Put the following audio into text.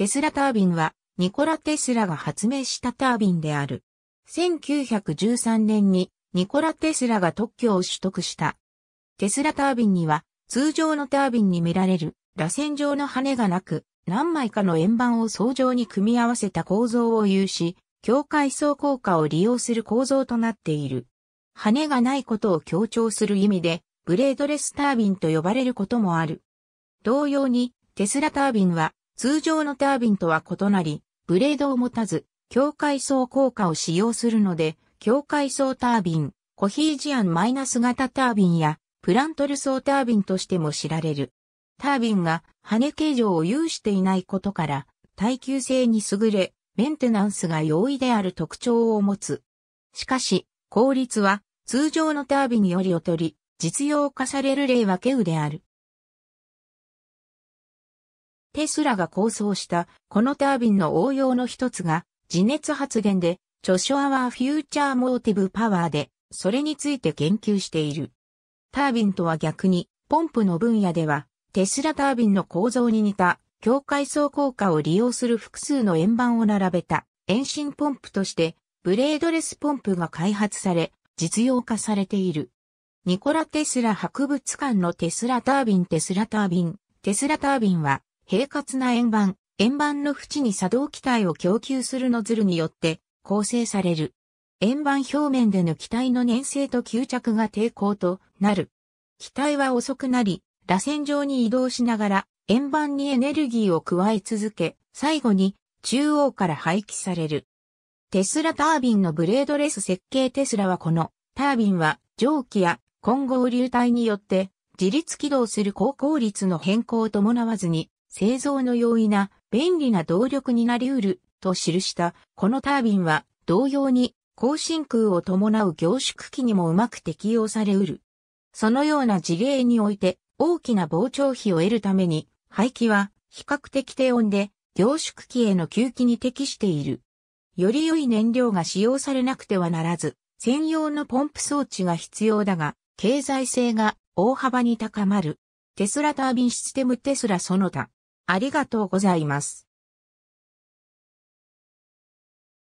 テスラタービンは、ニコラ・テスラが発明したタービンである。1913年に、ニコラ・テスラが特許を取得した。テスラタービンには、通常のタービンに見られる、螺旋状の羽がなく、何枚かの円盤を層状に組み合わせた構造を有し、境界層効果を利用する構造となっている。羽がないことを強調する意味で、ブレードレスタービンと呼ばれることもある。同様に、テスラタービンは、通常のタービンとは異なり、ブレードを持たず、境界層効果を使用するので、境界層タービン、コヒージアンマイナス型タービンや、プラントル層タービンとしても知られる。タービンが羽形状を有していないことから、耐久性に優れ、メンテナンスが容易である特徴を持つ。しかし、効率は通常のタービンより劣り、実用化される例は稀有である。テスラが構想したこのタービンの応用の一つが自熱発電で著書アワーフューチャーモーティブパワーでそれについて言及している。タービンとは逆にポンプの分野ではテスラタービンの構造に似た境界層効果を利用する複数の円盤を並べた遠心ポンプとしてブレードレスポンプが開発され実用化されている。ニコラ・テスラ博物館のテスラタービンテスラタービンテスラタービンは平滑な円盤、円盤の縁に作動気体を供給するノズルによって構成される。円盤表面での気体の粘性と吸着が抵抗となる。気体は遅くなり、螺旋状に移動しながら円盤にエネルギーを加え続け、最後に中央から排気される。テスラタービンのブレードレス設計テスラはこのタービンは蒸気や混合流体によって自律起動する高効率の変更を伴わずに製造の容易な便利な動力になりうると記した、このタービンは同様に高真空を伴う凝縮機にもうまく適用されうる。そのような事例において大きな膨張比を得るために排気は比較的低温で凝縮機への吸気に適している。より良い燃料が使用されなくてはならず、専用のポンプ装置が必要だが、経済性が大幅に高まる。テスラタービンシステムテスラその他。ありがとうございます。